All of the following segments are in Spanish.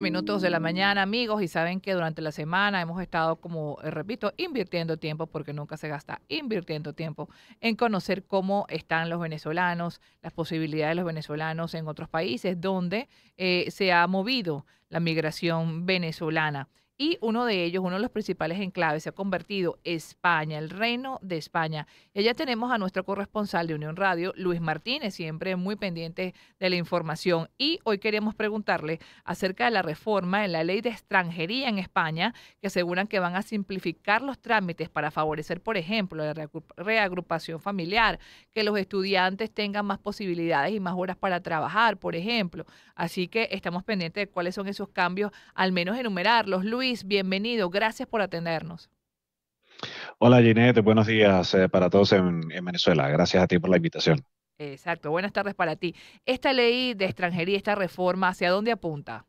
minutos de la mm. mañana, amigos, y saben que durante la semana hemos estado, como eh, repito, invirtiendo tiempo, porque nunca se gasta, invirtiendo tiempo en conocer cómo están los venezolanos, las posibilidades de los venezolanos en otros países donde eh, se ha movido la migración venezolana y uno de ellos, uno de los principales enclaves, se ha convertido España, el reino de España. Y allá tenemos a nuestro corresponsal de Unión Radio, Luis Martínez, siempre muy pendiente de la información. Y hoy queremos preguntarle acerca de la reforma en la ley de extranjería en España, que aseguran que van a simplificar los trámites para favorecer, por ejemplo, la reagrupación familiar, que los estudiantes tengan más posibilidades y más horas para trabajar, por ejemplo. Así que estamos pendientes de cuáles son esos cambios, al menos enumerarlos. Luis, bienvenido. Gracias por atendernos. Hola Ginette, buenos días eh, para todos en, Venezuela. Gracias a ti por la invitación. Exacto, buenas tardes para ti. Esta ley de extranjería, esta reforma, ¿hacia dónde apunta?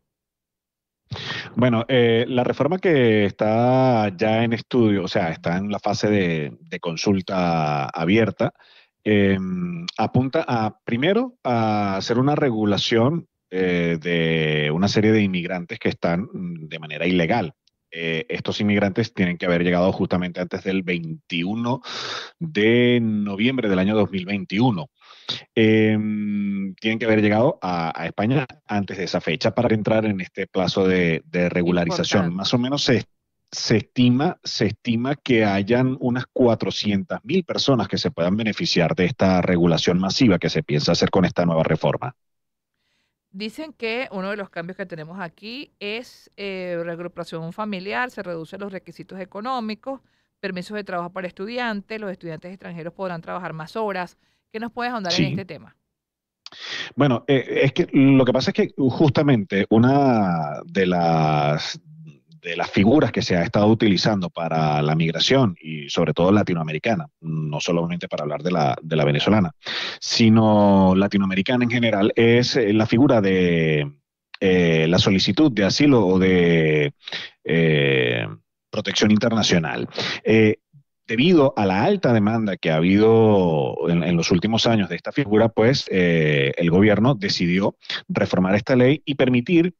Bueno, eh, la reforma que está ya en estudio, o sea, está en la fase de, consulta abierta, em, apunta a, primero, a hacer una regulación eh, de una serie de inmigrantes que están mm, de manera ilegal. Eh, estos inmigrantes tienen que haber llegado justamente antes del 21 de noviembre del año 2021. Em, tienen que haber llegado a, España antes de esa fecha para entrar en este plazo de, regularización. Más o menos se, se, estima, se estima que hayan unas 400.000 personas que se puedan beneficiar de esta regulación masiva que se piensa hacer con esta nueva reforma. Dicen que uno de los cambios que tenemos aquí es eh, regrupación familiar, se reducen los requisitos económicos, permisos de trabajo para estudiantes, los estudiantes extranjeros podrán trabajar más horas. ¿Qué nos puedes ahondar en este tema? Bueno, eh, es que lo que pasa es que justamente una de las de las figuras que se ha estado utilizando para la migración y sobre todo latinoamericana, no solamente para hablar de la, de la venezolana, sino latinoamericana en general, es eh, la figura de eh, la solicitud de asilo o de eh, protección internacional. debido a la alta demanda que ha habido en, en los últimos años de esta figura, pues el gobierno decidió reformar esta ley y permitir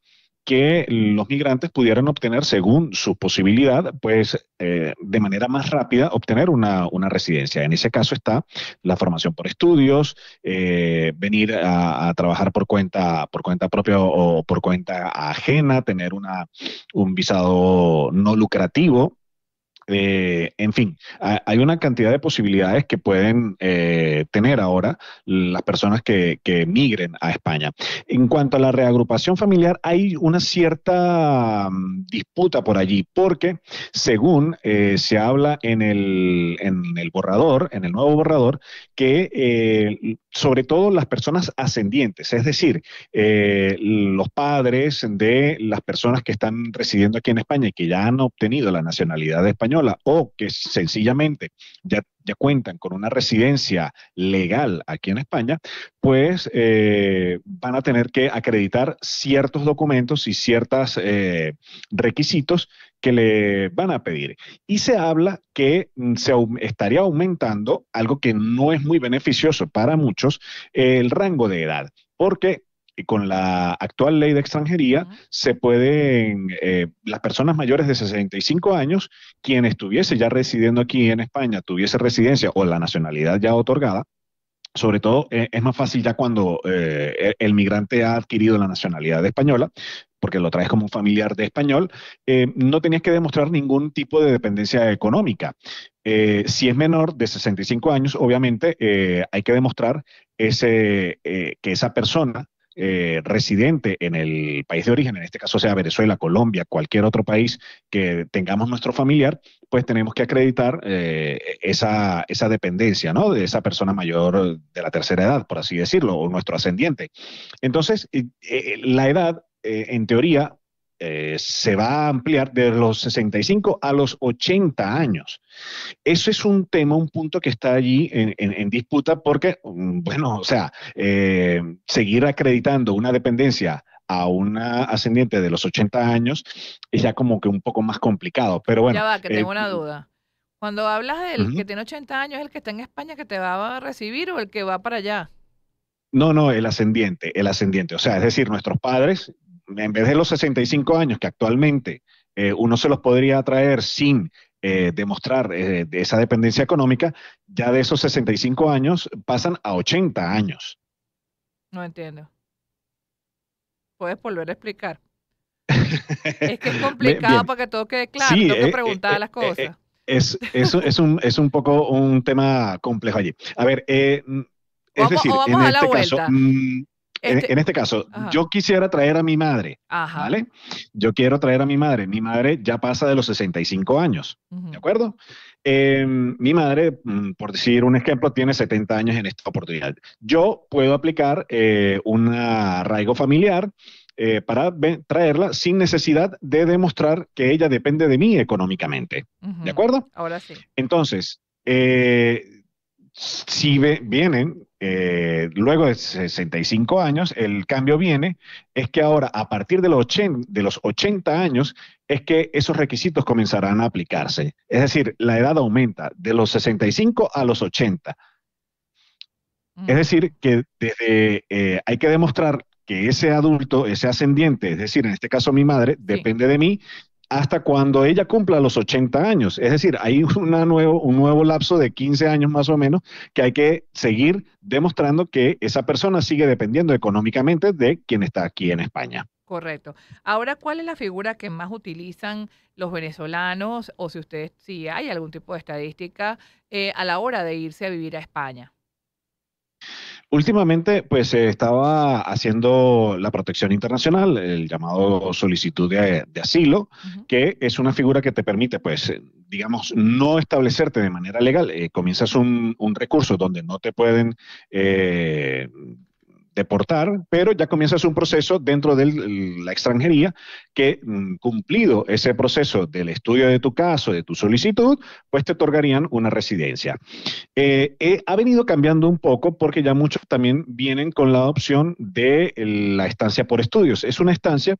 que los migrantes pudieran obtener, según su posibilidad, pues eh, de manera más rápida, obtener una, residencia. En ese caso está la formación por estudios, eh, venir a, a, trabajar por cuenta, por cuenta propia o por cuenta ajena, tener una, un visado no lucrativo, eh, en fin, hay una cantidad de posibilidades que pueden eh, tener ahora las personas que, migren a España. En cuanto a la reagrupación familiar, hay una cierta mm, disputa por allí, porque según eh, se habla en el, en el, borrador, en el nuevo borrador, que sobre todo las personas ascendientes, es decir, los padres de las personas que están residiendo aquí en España y que ya han obtenido la nacionalidad española, o que sencillamente ya, ya cuentan con una residencia legal aquí en España, pues eh, van a tener que acreditar ciertos documentos y ciertos eh, requisitos que le van a pedir. Y se habla que mm, se estaría aumentando algo que no es muy beneficioso para muchos, el rango de edad, porque con la actual ley de extranjería se pueden, eh, las personas mayores de 65 años, quien estuviese ya residiendo aquí en España, tuviese residencia o la nacionalidad ya otorgada, sobre todo eh, es más fácil ya cuando eh, e-, el migrante ha adquirido la nacionalidad española, porque lo traes como un familiar de español, no tenías que demostrar ningún tipo de dependencia económica. si es menor de 65 años, obviamente hay que demostrar ese, que esa persona eh, residente en el país de origen, en este caso sea Venezuela, Colombia, cualquier otro país que tengamos nuestro familiar, pues tenemos que acreditar eh, esa, dependencia ¿no? de esa persona mayor de la tercera edad, por así decirlo, o nuestro ascendiente. Entonces, eh, la edad, en teoría, eh, se va a ampliar de los 65 a los 80 años. Eso es un tema, un punto que está allí en, disputa porque, mm, bueno, o sea, eh, seguir acreditando una dependencia a una ascendiente de los 80 años es ya como que un poco más complicado. Pero bueno. Ya va, que eh, tengo una duda. Cuando hablas del que tiene 80 años, ¿el que está en España que te va a recibir o el que va para allá? No, no, el ascendiente, el ascendiente. O sea, es decir, nuestros padres en vez de los 65 años que actualmente eh, uno se los podría traer sin eh, demostrar eh, esa dependencia económica, ya de esos 65 años pasan a 80 años. No entiendo. ¿Puedes volver a explicar? es que es complicado para que todo quede claro, sí, tengo que las cosas. Es, un, poco un tema complejo allí. A ver, es decir, en este caso... Este en, este caso, yo quisiera traer a mi madre, ¿vale? Yo quiero traer a mi madre. Mi madre ya pasa de los 65 años, ¿de acuerdo? Em, mi madre, mm, por decir un ejemplo, tiene 70 años en esta oportunidad. Yo puedo aplicar eh, un arraigo familiar eh, para traerla sin necesidad de demostrar que ella depende de mí económicamente, ¿de acuerdo? Ahora sí. Entonces, eh, si vienen, eh, luego de 65 años, el cambio viene, es que ahora a partir de los, 80, años es que esos requisitos comenzarán a aplicarse. Es decir, la edad aumenta de los 65 a los 80. Es mm. decir, que desde, eh, hay que demostrar que ese adulto, ese ascendiente, es decir, en este caso mi madre, depende de mí hasta cuando ella cumpla los 80 años. Es decir, hay una nuevo, un nuevo lapso de 15 años más o menos que hay que seguir demostrando que esa persona sigue dependiendo económicamente de quien está aquí en España. Correcto. Ahora, ¿cuál es la figura que más utilizan los venezolanos o si ustedes, si hay algún tipo de estadística eh, a la hora de irse a vivir a España? Últimamente, pues se estaba haciendo la protección internacional, el llamado solicitud de, asilo, que es una figura que te permite, pues, eh, digamos, no establecerte de manera legal. Eh, comienzas un, recurso donde no te pueden eh, deportar, pero ya comienzas un proceso dentro de la extranjería que, mm, cumplido ese proceso del estudio de tu caso, de tu solicitud, pues te otorgarían una residencia. Eh, ha venido cambiando un poco porque ya muchos también vienen con la opción de la estancia por estudios. Es una estancia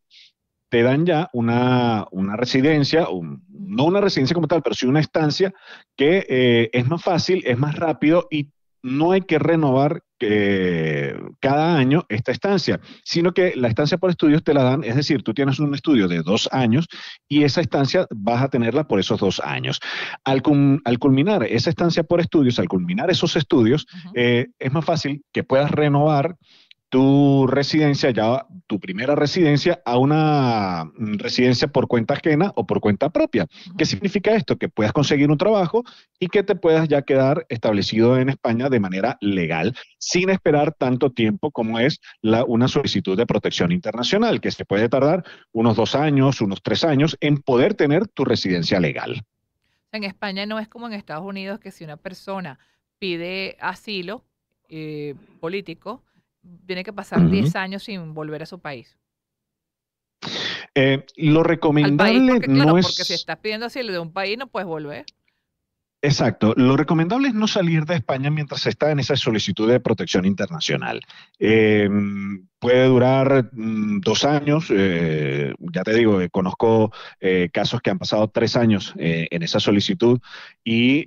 te dan ya una, una residencia, no una residencia como tal, pero sí una estancia que eh, es más fácil, es más rápido y no hay que renovar cada año esta estancia, sino que la estancia por estudios te la dan, es decir, tú tienes un estudio de dos años y esa estancia vas a tenerla por esos dos años. Al, culminar esa estancia por estudios, al culminar esos estudios, eh, es más fácil que puedas renovar tu residencia, ya tu primera residencia, a una mm, residencia por cuenta ajena o por cuenta propia. ¿Qué significa esto? Que puedas conseguir un trabajo y que te puedas ya quedar establecido en España de manera legal, sin esperar tanto tiempo como es la, una solicitud de protección internacional, que se puede tardar unos dos años, unos tres años en poder tener tu residencia legal. En España no es como en Estados Unidos que si una persona pide asilo eh, político, tiene que pasar 10 años sin volver a su país. Eh, lo recomendable no es. Porque si estás pidiendo asilo de un país, no puedes volver. Exacto. Lo recomendable es no salir de España mientras está en esa solicitud de protección internacional. Eh, puede durar mm, dos años. Eh, ya te digo, eh, conozco eh, casos que han pasado tres años en esa solicitud y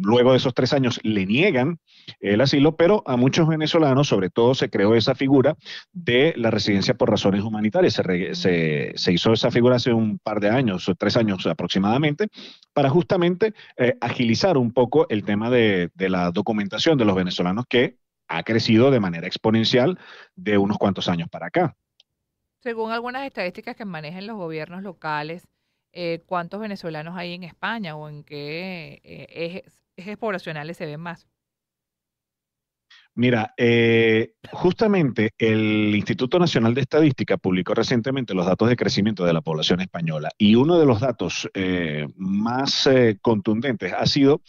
luego de esos tres años le niegan el asilo, pero a muchos venezolanos, sobre todo, se creó esa figura de la residencia por razones humanitarias. Se, se, hizo esa figura hace un par de años, tres años aproximadamente, para justamente agilizar un poco el tema de la documentación de los venezolanos que ha crecido de manera exponencial de unos cuantos años para acá. Según algunas estadísticas que manejan los gobiernos locales, eh, ¿cuántos venezolanos hay en España o en qué eh, ejes poblacionales se ven más? Mira, eh, justamente el Instituto Nacional de Estadística publicó recientemente los datos de crecimiento de la población española y uno de los datos eh, más eh, contundentes ha sido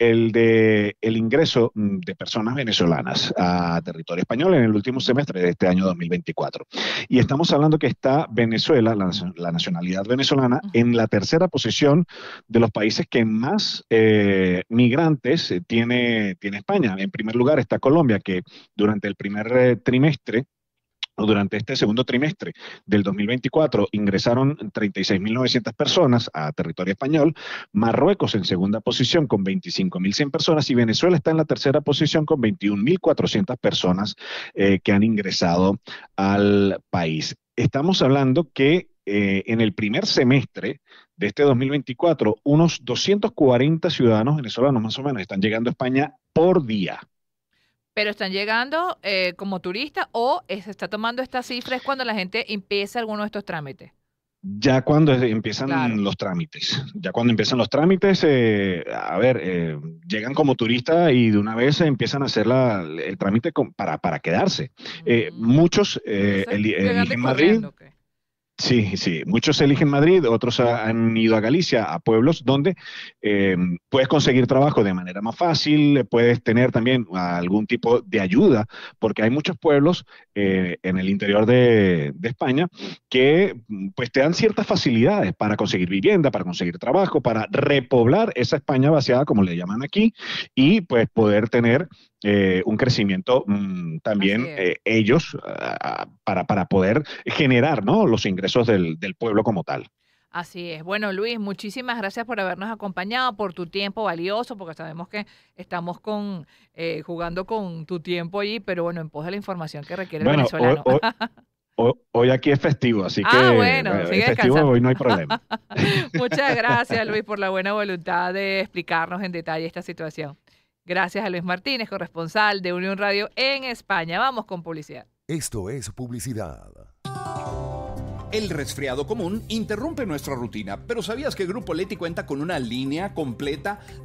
el de el ingreso mm, de personas venezolanas a territorio español en el último semestre de este año 2024. Y estamos hablando que está Venezuela, la, nacionalidad venezolana, en la tercera posición de los países que más migrantes tiene, tiene España. En primer lugar está Colombia que durante el primer eh, trimestre o durante este segundo trimestre del 2024 ingresaron 36.900 personas a territorio español, Marruecos en segunda posición con 25.100 personas y Venezuela está en la tercera posición con 21.400 personas eh, que han ingresado al país. Estamos hablando que eh, en el primer semestre de este 2024, unos 240 ciudadanos venezolanos más o menos están llegando a España por día pero están llegando eh, como turistas o se está tomando estas cifras cuando la gente empieza alguno de estos trámites. Ya cuando empiezan los trámites, ya cuando empiezan los trámites, eh, a ver, eh, llegan como turistas y de una vez empiezan a hacer el trámite para, para, quedarse. Mm. muchos en Madrid. Sí, sí. Muchos eligen Madrid, otros han ido a Galicia, a pueblos donde em, puedes conseguir trabajo de manera más fácil, puedes tener también algún tipo de ayuda, porque hay muchos pueblos eh, en el interior de, de, España que mm, pues te dan ciertas facilidades para conseguir vivienda, para conseguir trabajo, para repoblar esa España vaciada, como le llaman aquí, y pues poder tener eh, un crecimiento mm, también eh, ellos ah, ah, para, para, poder generar los ingresos del, del pueblo como tal. Así es. Bueno, Luis, muchísimas gracias por habernos acompañado, por tu tiempo valioso, porque sabemos que estamos con eh, jugando con tu tiempo allí, pero bueno, en pos de la información que requiere el venezolano. Hoy, aquí es festivo, así ah, que bueno, eh, hoy no hay problema. Muchas gracias, Luis, por la buena voluntad de explicarnos en detalle esta situación. Gracias a Luis Martínez, corresponsal de Unión Radio en España. Vamos con publicidad. Esto es publicidad. El resfriado común interrumpe nuestra rutina, pero ¿sabías que Grupo Leti cuenta con una línea completa? de...